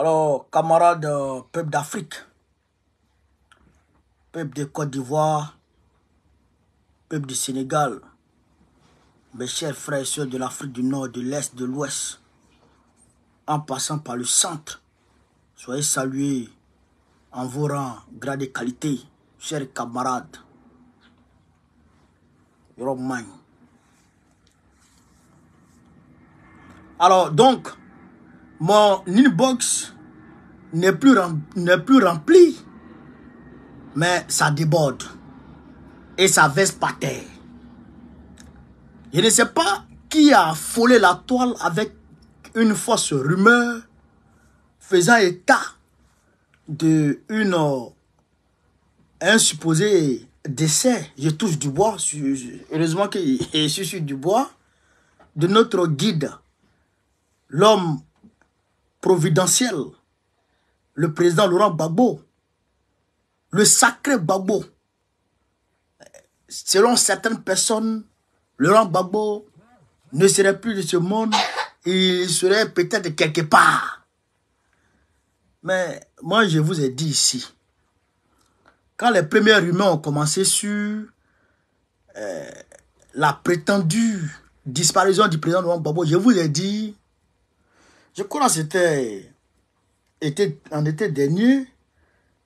Alors, camarades, euh, peuple d'Afrique, peuple de Côte d'Ivoire, peuple du Sénégal, mes chers frères et sœurs de l'Afrique du Nord, de l'Est, de l'Ouest, en passant par le centre, soyez salués en vos rangs, grade et qualité, chers camarades. Alors, donc, mon inbox n'est plus, plus rempli, mais ça déborde et ça veste par terre. Je ne sais pas qui a affolé la toile avec une fausse rumeur faisant état de une, euh, supposé décès. Je touche du bois, heureusement que je suis du bois, de notre guide, l'homme providentiel, le président Laurent Babo, le sacré Babo. Selon certaines personnes, Laurent Babo ne serait plus de ce monde, il serait peut-être quelque part. Mais moi, je vous ai dit ici, quand les premières rumeurs ont commencé sur euh, la prétendue disparition du président Laurent Babo, je vous ai dit, je crois que c'était était, en été dernier.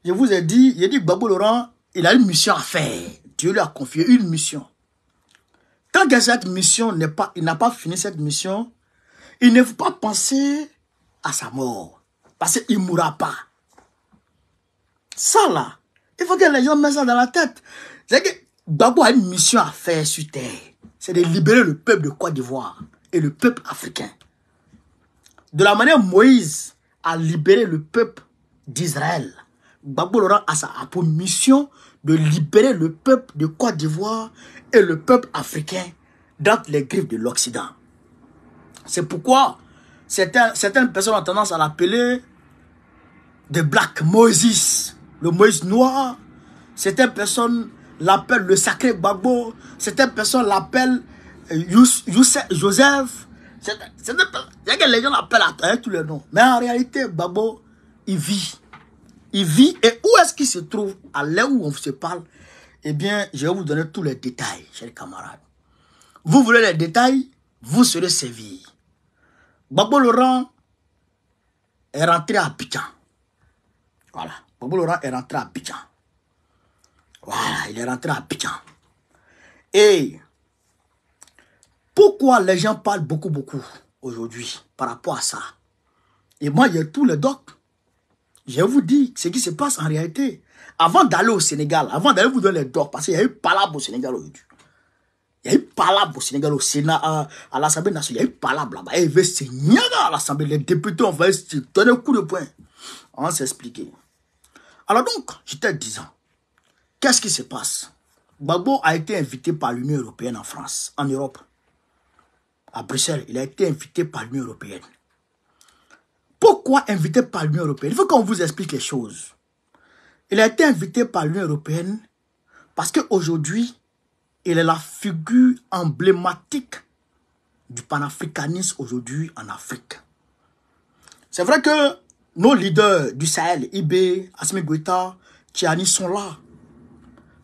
Je vous ai dit, j'ai dit Babou Laurent, il a une mission à faire. Dieu lui a confié une mission. Quand cette mission n'est pas, il n'a pas fini cette mission, il ne faut pas penser à sa mort. Parce qu'il ne mourra pas. Ça là, il faut que les gens mettent ça dans la tête. C'est que Babou a une mission à faire sur Terre. C'est de libérer le peuple de Côte d'Ivoire et le peuple africain de la manière Moïse a libéré le peuple d'Israël, Babo Laurent a, sa, pour mission de libérer le peuple de Côte d'Ivoire et le peuple africain dans les griffes de l'Occident. C'est pourquoi certaines, personnes ont tendance à l'appeler de Black Moïse, le Moïse noir. Certaines personnes l'appellent le sacré Babo Certaines personnes l'appellent euh, Joseph. C'est que les gens appellent à tous les noms. Mais en réalité, Babo, il vit. Il vit. Et où est-ce qu'il se trouve À l'heure où on se parle, eh bien, je vais vous donner tous les détails, chers camarades. Vous voulez les détails Vous serez servis. Babo Laurent est rentré à Abidjan. Voilà. Babo Laurent est rentré à Abidjan. Voilà, il est rentré à Abidjan. Et pourquoi les gens parlent beaucoup, beaucoup aujourd'hui par rapport à ça Et moi, j'ai tous les docs. Je vous dis ce qui se passe en réalité. Avant d'aller au Sénégal, avant d'aller vous donner les docs, parce qu'il y a eu palabre au Sénégal aujourd'hui. Il y a eu palabre au Sénégal, au Sénat, à, l'Assemblée nationale. Il y a eu palabre là-bas. Il y avait à l'Assemblée. Les députés, ont va se un coup de poing. On va s'expliquer. Alors donc, j'étais disant, qu'est-ce qui se passe Gbagbo a été invité par l'Union européenne en France, en Europe à Bruxelles. Il a été invité par l'Union européenne. Pourquoi invité par l'Union européenne Il faut qu'on vous explique les choses. Il a été invité par l'Union européenne parce qu'aujourd'hui, il est la figure emblématique du panafricanisme aujourd'hui en Afrique. C'est vrai que nos leaders du Sahel, Ibe, Asmi Goïta, Tiani sont là.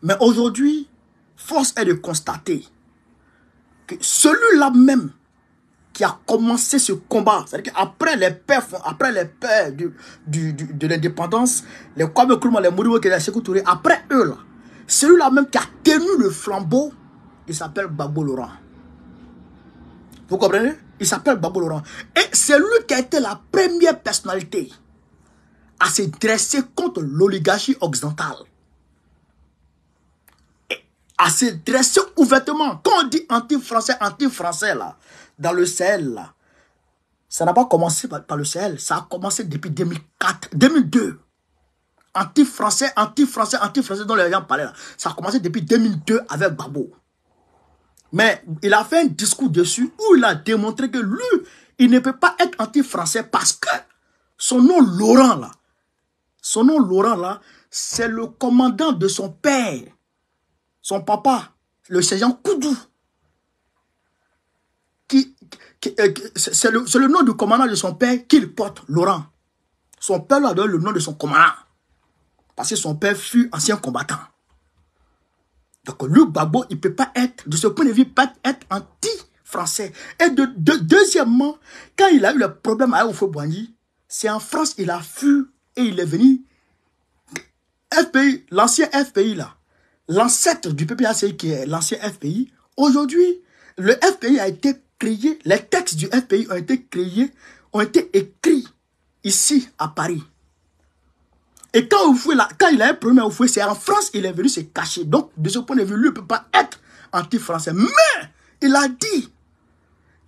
Mais aujourd'hui, force est de constater que celui-là même qui a commencé ce combat. C'est-à-dire qu'après les pères, après les pères de l'indépendance, les Kwame Nkrumah, les les Touré, après eux, là, celui-là même qui a tenu le flambeau, il s'appelle Babo Laurent. Vous comprenez Il s'appelle Babo Laurent. Et c'est lui qui a été la première personnalité à se dresser contre l'oligarchie occidentale. à se dresser ouvertement. Quand on dit anti-français, anti-français là, dans le sel, Ça n'a pas commencé par, le sel. ça a commencé depuis 2004, 2002. Anti-français, anti-français, anti-français dont les gens parlaient Ça a commencé depuis 2002 avec Babo. Mais il a fait un discours dessus où il a démontré que lui, il ne peut pas être anti-français parce que son nom Laurent là, son nom Laurent là, c'est le commandant de son père, son papa, le sergent Koudou. Euh, c'est le, nom du commandant de son père qu'il porte, Laurent. Son père lui a donné le nom de son commandant. Parce que son père fut ancien combattant. Donc Luc Babo, il ne peut pas être, de ce point de vue, pas être anti-français. Et de, deuxièmement, quand il a eu le problème à Oufou Boigny, c'est en France, il a fui et il est venu. FPI, l'ancien FPI là, l'ancêtre du PPACI qui est l'ancien FPI, aujourd'hui, le FPI a été les textes du FPI ont été créés, ont été écrits ici à Paris. Et quand, il a un problème à c'est en France, il est venu se cacher. Donc, de ce point de vue, lui ne peut pas être anti-français. Mais, il a dit,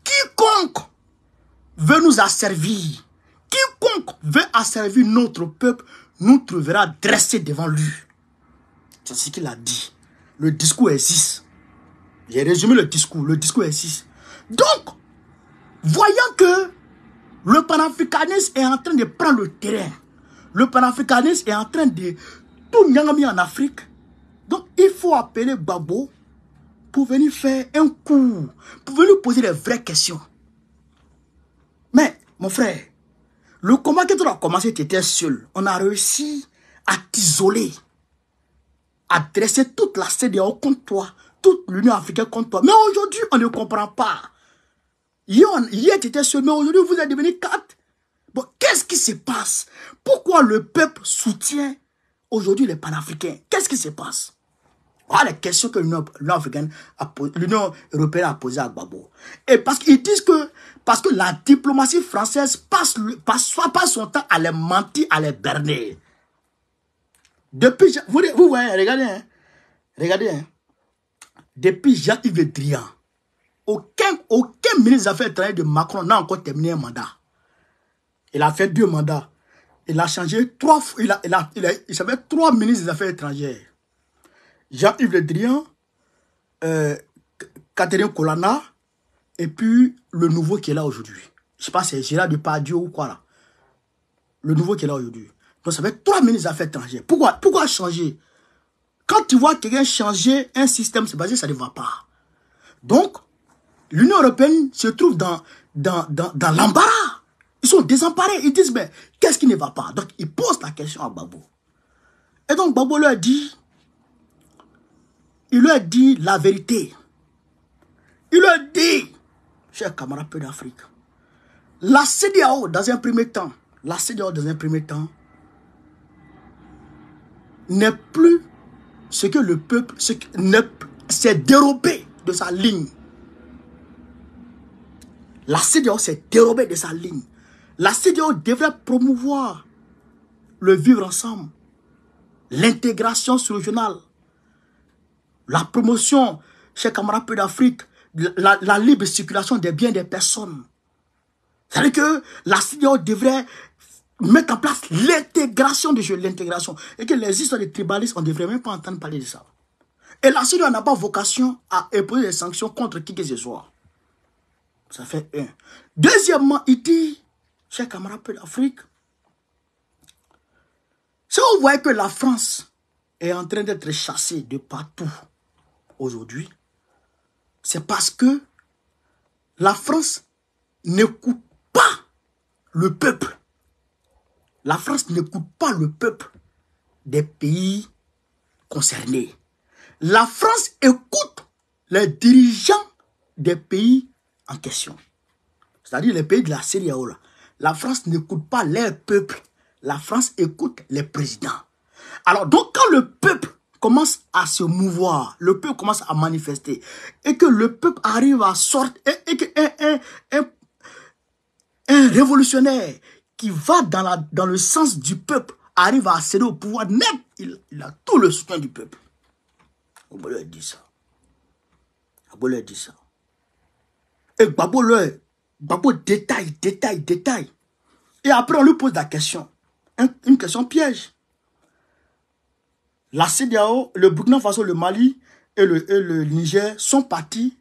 quiconque veut nous asservir, quiconque veut asservir notre peuple, nous trouvera dressé devant lui. C'est ce qu'il a dit. Le discours existe. J'ai résumé le discours. Le discours existe. Donc, voyant que le panafricanisme est en train de prendre le terrain, le panafricanisme est en train de tout nyangami en Afrique, donc il faut appeler Babo pour venir faire un coup, pour venir poser les vraies questions. Mais, mon frère, le combat que tu as commencé, était seul. On a réussi à t'isoler, à dresser toute la CDO contre toi, toute l'Union africaine contre toi. Mais aujourd'hui, on ne comprend pas. Hier, tu étais aujourd'hui vous êtes devenu quatre. Bon, qu'est-ce qui se passe Pourquoi le peuple soutient aujourd'hui les panafricains Qu'est-ce qui se passe Voilà la les questions que l'Union européenne a posées à Babo. Et parce qu'ils disent que parce que la diplomatie française passe, passe, soit son temps à les mentir, à les berner. Depuis, vous, voyez, regardez, hein. regardez, hein. depuis Jacques-Yves aucun, aucun ministre des Affaires étrangères de Macron n'a encore terminé un mandat. Il a fait deux mandats. Il a changé trois Il, a, il, a, avait trois ministres des Affaires étrangères. Jean-Yves Le Drian, euh, Catherine Colana, et puis le nouveau qui est là aujourd'hui. Je ne sais pas si c'est Gérard Depardieu ou quoi là. Le nouveau qui est là aujourd'hui. Donc ça fait trois ministres des Affaires étrangères. Pourquoi, pourquoi changer Quand tu vois quelqu'un changer un système, c'est basé, ça ne va pas. Donc, l'Union européenne se trouve dans, dans, l'embarras. Ils sont désemparés. Ils disent, mais qu'est-ce qui ne va pas Donc, ils posent la question à Babo. Et donc, Babo a dit, il lui a dit la vérité. Il a dit, chers camarades d'Afrique, la CDAO, dans un premier temps, la CDAO, dans un premier temps, n'est plus ce que le peuple s'est dérobé de sa ligne la CDO s'est dérobée de sa ligne. La CDO devrait promouvoir le vivre ensemble, l'intégration sur régionale, la promotion chez camarades peu d'Afrique, la, libre circulation des biens des personnes. C'est-à-dire que la CDO devrait mettre en place l'intégration du jeu, l'intégration. Et que les histoires de tribalisme, on ne devrait même pas entendre parler de ça. Et la CDO n'a pas vocation à imposer des sanctions contre qui que ce soit. Ça fait un. Deuxièmement, il dit, chers camarades de l'Afrique, si vous voit que la France est en train d'être chassée de partout aujourd'hui, c'est parce que la France n'écoute pas le peuple. La France n'écoute pas le peuple des pays concernés. La France écoute les dirigeants des pays question. C'est-à-dire les pays de la CEDEAO. La France n'écoute pas les peuples. La France écoute les présidents. Alors donc quand le peuple commence à se mouvoir, le peuple commence à manifester, et que le peuple arrive à sortir, et, que un, révolutionnaire qui va dans, la, dans le sens du peuple arrive à céder au pouvoir, même il, a tout le soutien du peuple. Abolo dit ça. Abolo dit ça. Et eh, Babo, le, détail, détaille, détaille, détaille. Et après, on lui pose la question. une question piège. La CDAO, le Burkina Faso, le Mali et le, Niger sont partis,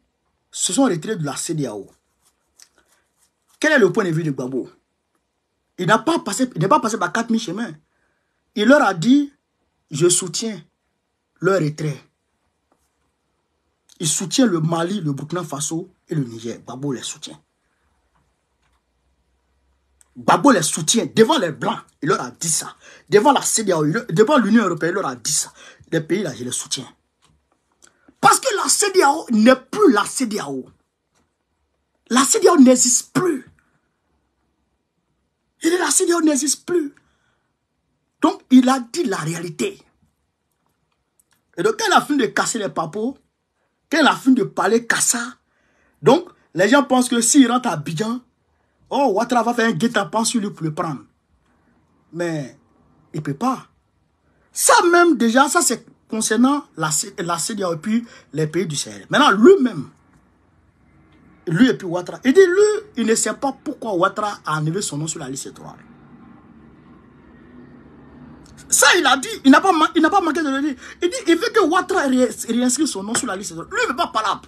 se sont retirés de la CDAO. Quel est le point de vue de Babo? Il n'a pas passé, n'est pas passé par quatre chemins Il leur a dit, je soutiens leur retrait. Il soutient le Mali, le Burkina Faso et le Niger. Babo les soutient. Babo les soutient devant les Blancs. Il leur a dit ça. Devant la CDAO, devant l'Union Européenne, il leur a dit ça. Les pays là, je les soutiens. Parce que la CDAO n'est plus la CDAO. La CDAO n'existe plus. Il la CDAO n'existe plus. Donc, il a dit la réalité. Et donc, quand il a fini de casser les papos, quand il a fini de parler Kassa, donc les gens pensent que s'il rentre à Bidjan, oh, Ouattara va faire un guet-apens sur lui pour le prendre. Mais il ne peut pas. Ça même déjà, ça c'est concernant la, la et puis les pays du Sahel. Maintenant, lui-même, lui et puis Ouattara, il dit lui, il ne sait pas pourquoi Ouattara a enlevé son nom sur la liste étoile. Ça, il a dit, il n'a pas, il pas manqué de le dire. Il dit, il veut que Ouattara réinscrive son nom sur la liste électorale. Lui, il ne veut pas parler.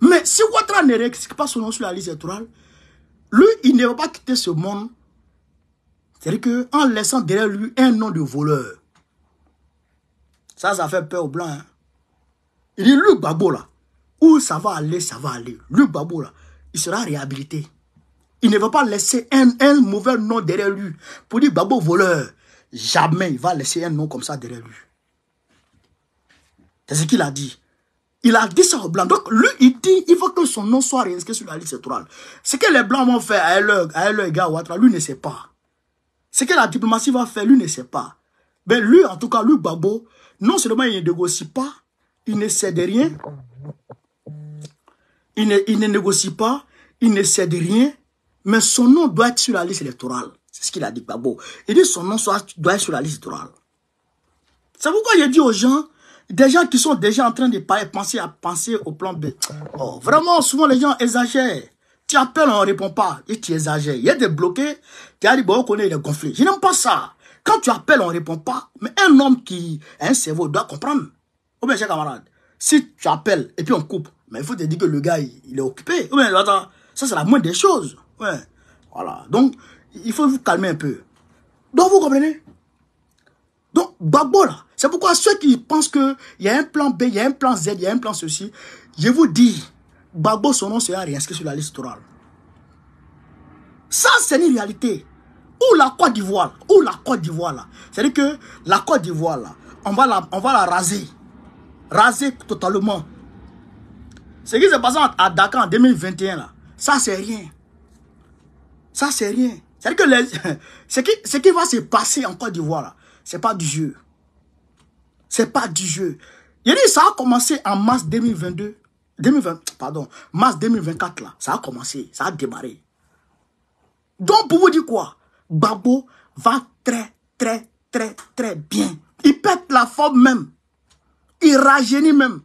Mais si Ouattara ne réinscrit pas son nom sur la liste électorale, lui, il ne va pas quitter ce monde. C'est-à-dire qu'en laissant derrière lui un nom de voleur. Ça, ça fait peur aux blancs. Hein. Il dit, Luc babo là, où ça va aller, ça va aller. Luc babo là, il sera réhabilité. Il ne va pas laisser un, un mauvais nom derrière lui pour dire babo voleur. Jamais il va laisser un nom comme ça derrière lui. C'est ce qu'il a dit. Il a dit ça aux Blancs. Donc, lui, il dit, il faut que son nom soit réinscrit sur la liste électorale. Ce que les Blancs vont faire à leur, à leur gars Ouattara, lui ne sait pas. Ce que la diplomatie va faire, lui ne sait pas. Mais lui, en tout cas, lui, Babo, non seulement il ne négocie pas, il ne cède rien. Il ne, il ne négocie pas, il ne cède rien. Mais son nom doit être sur la liste électorale. C'est ce qu'il a dit, Gbagbo. Il dit son nom soit, doit être sur la liste droite. C'est pourquoi j'ai dit aux gens, des gens qui sont déjà en train de parler, penser à penser au plan B. Oh, vraiment, souvent les gens exagèrent. Tu appelles, on ne répond pas. Et tu exagères. Il y a des bloqués. Tu as dit, bon, on connaît le conflit. Je n'aime pas ça. Quand tu appelles, on ne répond pas. Mais un homme qui a un cerveau doit comprendre. Oh bien, chers camarades, si tu appelles et puis on coupe, mais il faut te dire que le gars, il, est occupé. Ou bien, attends, ça, c'est la moindre des choses. Ouais. Voilà. Donc, il faut vous calmer un peu. Donc, vous comprenez Donc, Babo, là, c'est pourquoi ceux qui pensent qu'il y a un plan B, il y a un plan Z, il y a un plan ceci, je vous dis, Bagbo, son nom sera réinscrit sur la liste orale. Ça, c'est une réalité. Ou la Côte d'Ivoire, ou la Côte d'Ivoire, là. C'est-à-dire que la Côte d'Ivoire, là, on va la, on va la raser. Raser totalement. Ce qui s'est passé à Dakar en 2021, là, ça, c'est rien. Ça, c'est rien. C'est-à-dire que les, ce, qui, va se passer en Côte d'Ivoire, c'est pas du jeu. C'est pas du jeu. Il dit, ça a commencé en mars 2022. 2020, pardon, mars 2024, là, ça a commencé, ça a démarré. Donc, pour vous dire quoi Babo va très, très, très, très bien. Il pète la forme même. Il rajeunit même.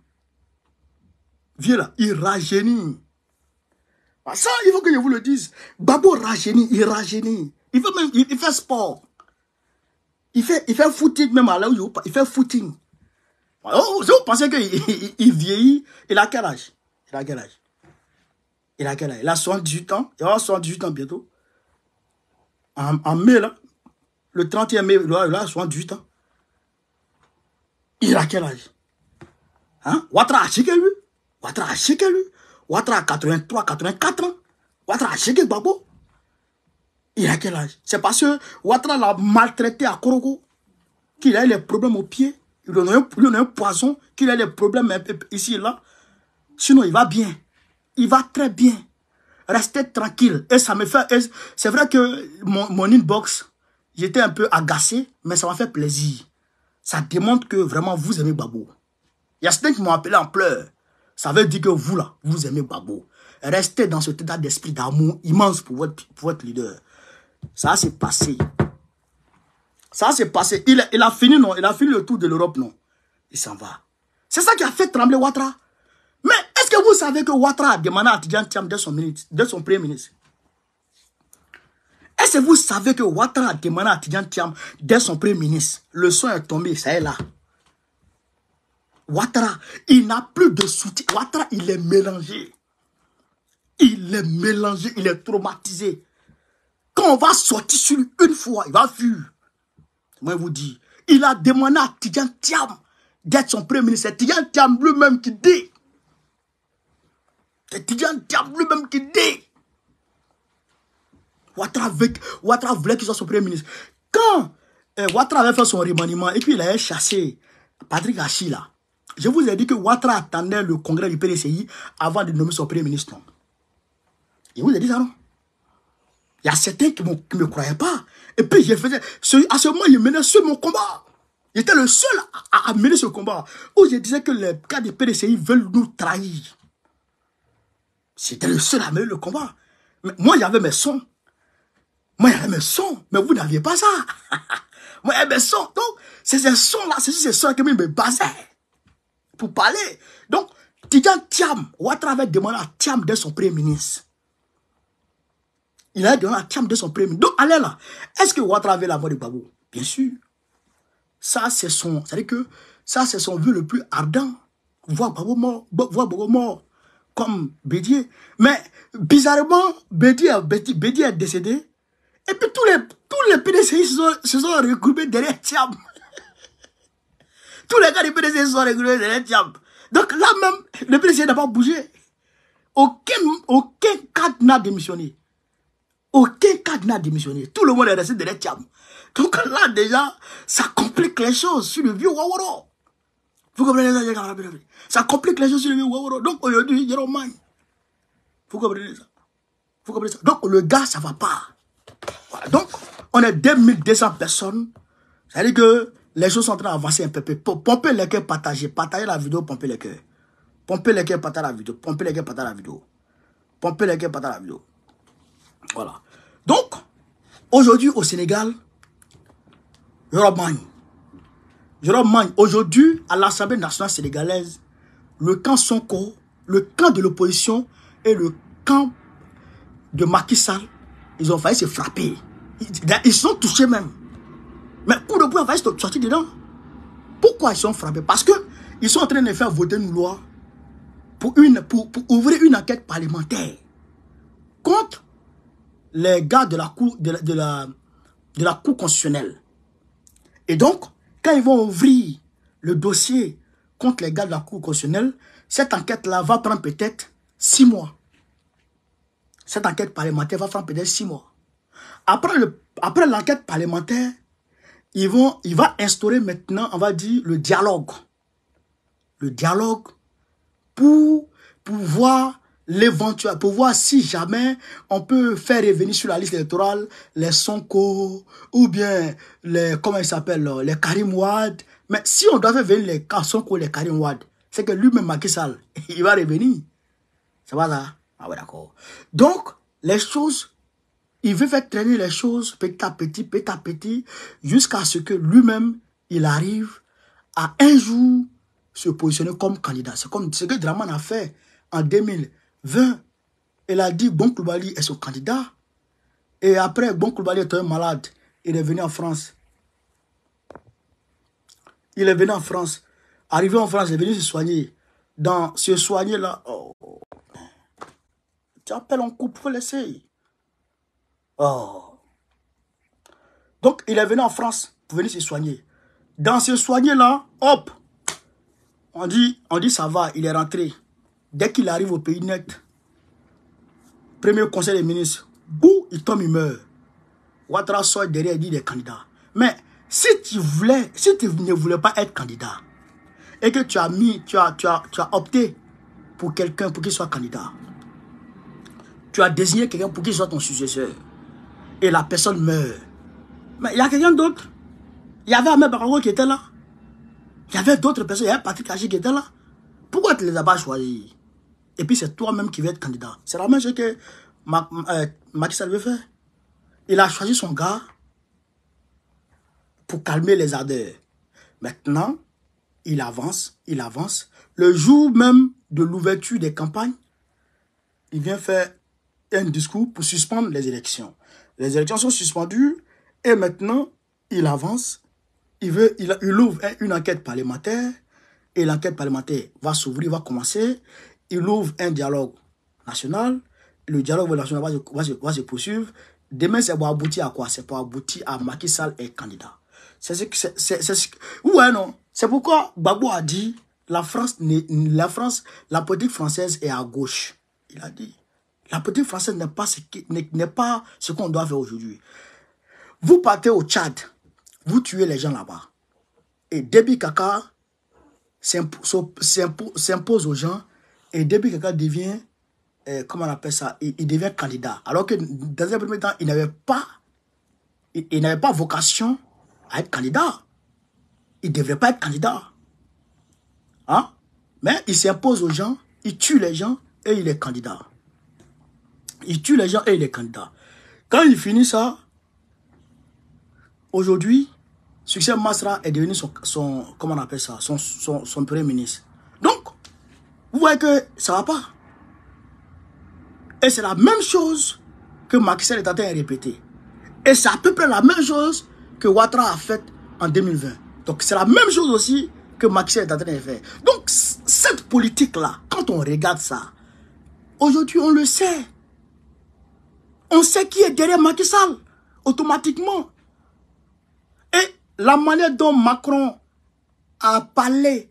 Viens là, il rajeunit. Ça, il faut que je vous le dise. Babo rajeunit, il rajeunit. Il fait même, il, fait sport. Il fait, il fait footing même à là où il, fait footing. Oh, vous pensez qu'il il, vieillit, il a quel âge Il a quel âge Il a quel âge Il a 78 ans. Il aura 78 ans bientôt. En, mai, là. Le 31 mai, il aura 78 ans. Il a quel âge Hein Ouattara a lui ans a lui Ouattara a 83, 84 ans. Ouattara a Chégué Babo. Il a quel âge C'est parce que Ouattara l'a maltraité à Korogo qu'il a eu les problèmes au pieds. Il en a eu un poison, qu'il a eu les problèmes ici et là. Sinon, il va bien. Il va très bien. Restez tranquille. Et ça me fait... C'est vrai que mon, mon inbox, j'étais un peu agacé, mais ça m'a fait plaisir. Ça démontre que vraiment vous aimez Babo. Il y a certains qui m'ont appelé en pleurs. Ça veut dire que vous, là, vous aimez Babo. Restez dans cet état d'esprit d'amour immense pour votre, votre leader. Ça s'est passé. Ça s'est passé. Il, a fini, non Il a fini le tour de l'Europe, non Il s'en va. C'est ça qui a fait trembler Ouattara. Mais est-ce que vous savez que Ouattara a demandé à Tidjan Thiam de son, premier ministre Est-ce que vous savez que Ouattara a demandé à Tidjan Thiam de son premier ministre Le son est tombé, ça est là. Ouattara, il n'a plus de soutien. Ouattara, il est mélangé. Il est mélangé, il est traumatisé. Quand on va sortir sur lui une fois, il va fuir. Moi, je vous dis, il a demandé à Tidjan Thiam d'être son premier ministre. C'est Tidjan Thiam lui-même qui dit. C'est Tidjan Tiam lui-même qui dit. Ouattara voulait qu'il soit son premier ministre. Quand eh, Ouattara avait fait son remaniement et puis il avait chassé Patrick Hachi je vous ai dit que Ouattara attendait le congrès du PDCI avant de nommer son premier ministre. Il vous a dit ça, non Il y a certains qui ne me croyaient pas. Et puis, je faisais, à ce moment, je menais seul mon combat. Il était le seul à, mener ce combat. Où je disais que les cas du PDCI veulent nous trahir. J'étais le seul à mener le combat. moi, j'avais mes sons. Moi, j'avais mes sons. Mais vous n'aviez pas ça. moi, j'avais mes sons. Donc, c'est ces sons-là, c'est ces sons que me basaient pour parler. Donc, Tidjan Tiam, Ouattara avait demandé à Tiam de son premier ministre. Il avait demandé à Thiam de son premier ministre. Donc, allez là. Est-ce que Ouattara avait la voix de Babou Bien sûr. Ça, c'est son... C'est-à-dire que ça, c'est son vœu le plus ardent. Voir Babou mort, voir Babou mort comme Bédier. Mais bizarrement, Bédier, Bédier, est décédé. Et puis tous les, tous les PDCI se sont, regroupés derrière Thiam. Tous les gars du PDC sont réguliers dans les diables. Donc là même, le PDC n'a pas bougé. Aucun, aucun cadre n'a démissionné. Aucun cadre n'a démissionné. Tout le monde est resté de les Donc là déjà, ça complique les choses sur le vieux Waworo. Vous comprenez ça, Ça complique les choses sur le vieux Waworo. Donc aujourd'hui, Jérôme Magne. Vous comprenez ça Vous comprenez ça Donc le gars, ça ne va pas. Voilà. Donc, on est 2200 personnes. C'est-à-dire que les choses sont en train d'avancer un peu. Pompez les cœurs, partagez. Partagez la vidéo, pompez les cœurs. Pompez les cœurs, partagez la vidéo. Pompez les cœurs, partagez la vidéo. Pompez les cœurs, partagez la vidéo. Voilà. Donc, aujourd'hui au Sénégal, Je remagne Je remagne aujourd'hui à l'Assemblée nationale sénégalaise, le camp Sonko, le camp de l'opposition et le camp de Macky Sall, ils ont failli se frapper. Ils, se sont touchés même. Mais coup de va sortir dedans. Pourquoi ils sont frappés Parce qu'ils sont en train de faire voter une loi pour, une, pour, ouvrir une enquête parlementaire contre les gars de la cour, de la, de la, cour constitutionnelle. Et donc, quand ils vont ouvrir le dossier contre les gars de la cour constitutionnelle, cette enquête-là va prendre peut-être six mois. Cette enquête parlementaire va prendre peut-être six mois. Après l'enquête le, après parlementaire, il va instaurer maintenant, on va dire, le dialogue. Le dialogue pour pouvoir l'éventuel, pour voir si jamais on peut faire revenir sur la liste électorale les Sonko ou bien les, comment ils s'appellent, euh, les Karim Wad. Mais si on doit faire venir les Sonko, les Karim Wad, c'est que lui-même Macky il va revenir. Ça va là? Ah ouais, d'accord. Donc, les choses il veut faire traîner les choses petit à petit, petit à petit, jusqu'à ce que lui-même, il arrive à un jour se positionner comme candidat. C'est comme ce que Draman a fait en 2020. Il a dit Bon est son candidat. Et après, Bon Koulibaly est un malade. Il est venu en France. Il est venu en France. Arrivé en France, il est venu se soigner. Dans ce soigner là, oh, tu appelles en couple, pour Oh. Donc, il est venu en France pour venir se soigner. Dans ce soigner-là, hop, on dit, on dit ça va, il est rentré. Dès qu'il arrive au pays net, premier conseil des ministres, bouh, il tombe, il meurt. Ouattara sort derrière dit des candidats. Mais si tu voulais, si tu ne voulais pas être candidat, et que tu as mis, tu as, tu as, tu as opté pour quelqu'un pour qu'il soit candidat, tu as désigné quelqu'un pour qu'il soit ton successeur et la personne meurt. Mais il y a quelqu'un d'autre. Il y avait Ahmed Barrago qui était là. Il y avait d'autres personnes. Il y avait Patrick Haji qui était là. Pourquoi tu les as pas choisis Et puis c'est toi-même qui veux être candidat. C'est la même chose que euh, Macky Sall veut faire. Il a choisi son gars pour calmer les ardeurs. Maintenant, il avance, il avance. Le jour même de l'ouverture des campagnes, il vient faire un discours pour suspendre les élections. Les élections sont suspendues et maintenant, il avance, il, veut, il, ouvre une enquête parlementaire et l'enquête parlementaire va s'ouvrir, va commencer. Il ouvre un dialogue national. Le dialogue national va, se, poursuivre. Demain, c'est pour aboutir à quoi C'est pour aboutir à Macky Sall et candidat. C'est ce que Ouais, non. C'est pourquoi Babou a dit la France, la France, la politique française est à gauche. Il a dit. La politique française n'est pas ce n'est pas ce qu'on doit faire aujourd'hui. Vous partez au Tchad, vous tuez les gens là-bas. Et Déby Kaka s'impose aux gens et Déby Kaka devient, euh, comment on appelle ça, il, devient candidat. Alors que dans un premier temps, il n'avait pas, il, pas vocation à être candidat. Il ne devrait pas être candidat. Hein? Mais il s'impose aux gens, il tue les gens et il est candidat. Il tue les gens et les candidats. Quand il finit ça, aujourd'hui, Succès Masra est devenu son, comment on appelle ça, son, premier ministre. Donc, vous voyez que ça ne va pas. Et c'est la même chose que Maxel est en train de répéter. Et c'est à peu près la même chose que Ouattara a fait en 2020. Donc, c'est la même chose aussi que Maxel est en faire. Donc, cette politique-là, quand on regarde ça, aujourd'hui, on le sait on sait qui est derrière Macky Sall, automatiquement. Et la manière dont Macron a parlé,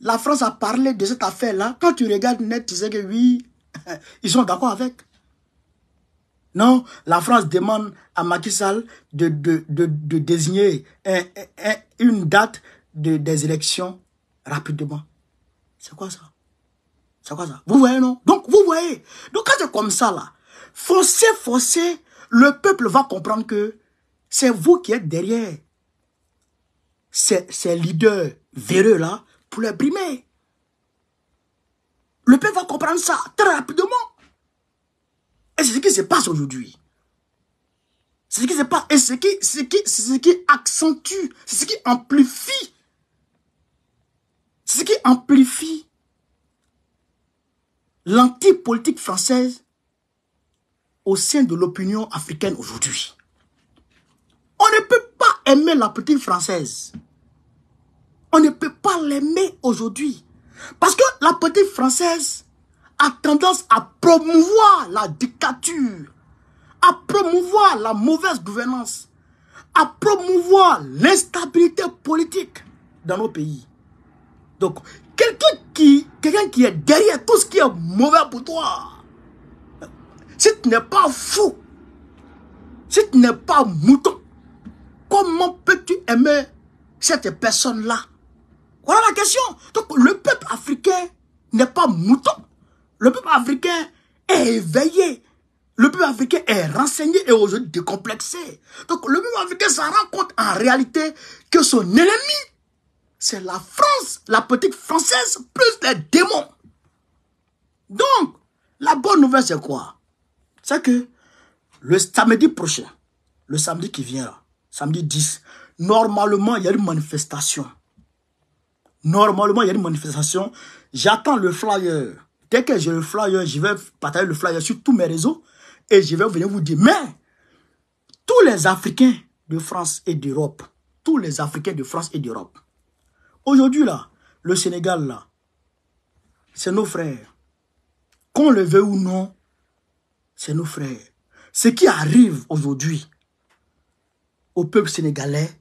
la France a parlé de cette affaire-là, quand tu regardes net, tu sais que oui, ils sont d'accord avec. Non, la France demande à Macky Sall de, de, désigner une date des élections rapidement. C'est quoi ça C'est quoi ça Vous voyez, non Donc, vous voyez. Donc, quand c'est comme ça, là, Forcez, forcez, le peuple va comprendre que c'est vous qui êtes derrière ces, ces leaders véreux là pour les brimer. Le peuple va comprendre ça très rapidement. Et c'est ce qui se passe aujourd'hui. C'est ce qui se passe et ce qui, ce qui, ce qui accentue, c'est ce qui amplifie. C'est ce qui amplifie l'antipolitique française au sein de l'opinion africaine aujourd'hui. On ne peut pas aimer la petite française. On ne peut pas l'aimer aujourd'hui. Parce que la petite française a tendance à promouvoir la dictature, à promouvoir la mauvaise gouvernance, à promouvoir l'instabilité politique dans nos pays. Donc, quelqu'un qui, quelqu'un qui est derrière tout ce qui est mauvais pour toi, si tu n'es pas fou, si tu n'es pas mouton, comment peux-tu aimer cette personne-là Voilà la question. Donc le peuple africain n'est pas mouton. Le peuple africain est éveillé. Le peuple africain est renseigné et aujourd'hui décomplexé. Donc le peuple africain se rend compte en réalité que son ennemi, c'est la France, la politique française, plus les démons. Donc, la bonne nouvelle, c'est quoi c'est que le samedi prochain, le samedi qui vient samedi 10, normalement, il y a une manifestation. Normalement, il y a une manifestation. J'attends le flyer. Dès que j'ai le flyer, je vais partager le flyer sur tous mes réseaux et je vais venir vous dire, mais tous les Africains de France et d'Europe, tous les Africains de France et d'Europe, aujourd'hui là, le Sénégal là, c'est nos frères. Qu'on le veut ou non, c'est nos frères. Ce qui arrive aujourd'hui au peuple sénégalais,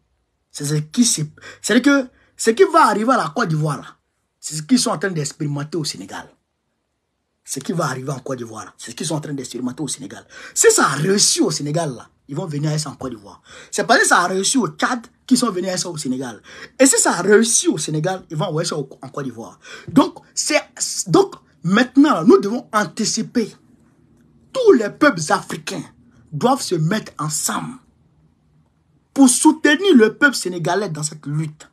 c'est ce qui c'est que ce qui va arriver à la Côte d'Ivoire, c'est ce qu'ils sont en train d'expérimenter au Sénégal. Ce qui va arriver en Côte d'Ivoire, c'est ce qu'ils sont en train d'expérimenter au Sénégal. Si ça a réussi au Sénégal, ils vont venir à ça en Côte d'Ivoire. C'est parce que ça a réussi au Tchad qu'ils sont venus à ça au Sénégal. Et si ça a réussi au Sénégal, ils vont envoyer ça en Côte d'Ivoire. Donc, donc, maintenant, nous devons anticiper tous les peuples africains doivent se mettre ensemble pour soutenir le peuple sénégalais dans cette lutte.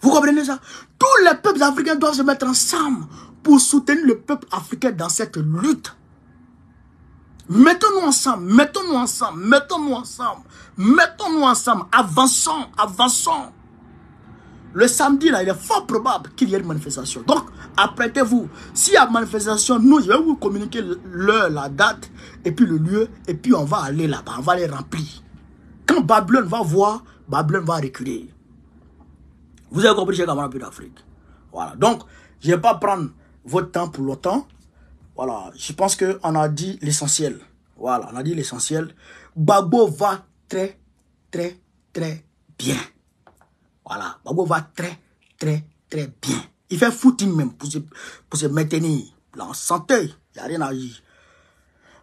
Vous comprenez ça Tous les peuples africains doivent se mettre ensemble pour soutenir le peuple africain dans cette lutte. Mettons-nous ensemble, mettons-nous ensemble, mettons-nous ensemble, mettons-nous ensemble, avançons, avançons. Le samedi, là, il est fort probable qu'il y ait une manifestation. Donc, apprêtez-vous. S'il y a manifestation, nous, je vais vous communiquer l'heure, la date, et puis le lieu, et puis on va aller là-bas, on va les remplir. Quand Babylone va voir, Babylone va reculer. Vous avez compris, j'ai camarades d'Afrique. Voilà. Donc, je ne vais pas prendre votre temps pour longtemps. Voilà. Je pense qu'on a dit l'essentiel. Voilà. On a dit l'essentiel. Babo va très, très, très bien. Voilà. Babo va très, très, très bien. Il fait footing même pour se, pour se maintenir en santé. Il n'y a rien à dire.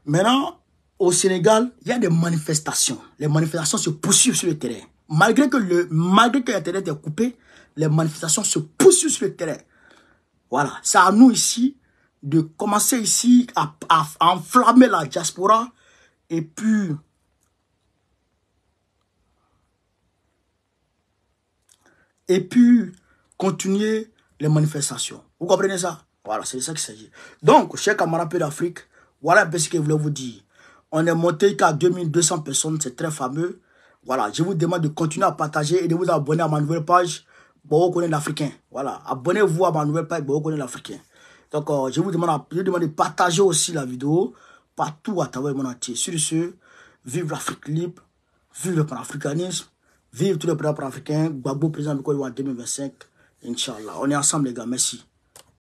Maintenant, au Sénégal, il y a des manifestations. Les manifestations se poursuivent sur le terrain. Malgré que le, malgré que l'Internet est coupé, les manifestations se poursuivent sur le terrain. Voilà. C'est à nous ici de commencer ici à enflammer la diaspora et puis et puis continuer les manifestations. Vous comprenez ça Voilà, c'est ça qu'il s'agit. Donc, chers camarades d'Afrique, voilà un peu ce que je voulais vous dire. On est monté qu'à 2200 personnes, c'est très fameux. Voilà, je vous demande de continuer à partager et de vous abonner à ma nouvelle page, Bon, l'Africain. Voilà, abonnez-vous à ma nouvelle page, Bon, l'Africain. Donc, euh, je, vous demande je vous demande de partager aussi la vidéo partout à travers mon entier. Sur ce, vive l'Afrique libre, vive le panafricanisme. Vive tout le peuple africain. Babou président de Côte d'Ivoire 2025. Inch'Allah. On est ensemble, les gars. Merci.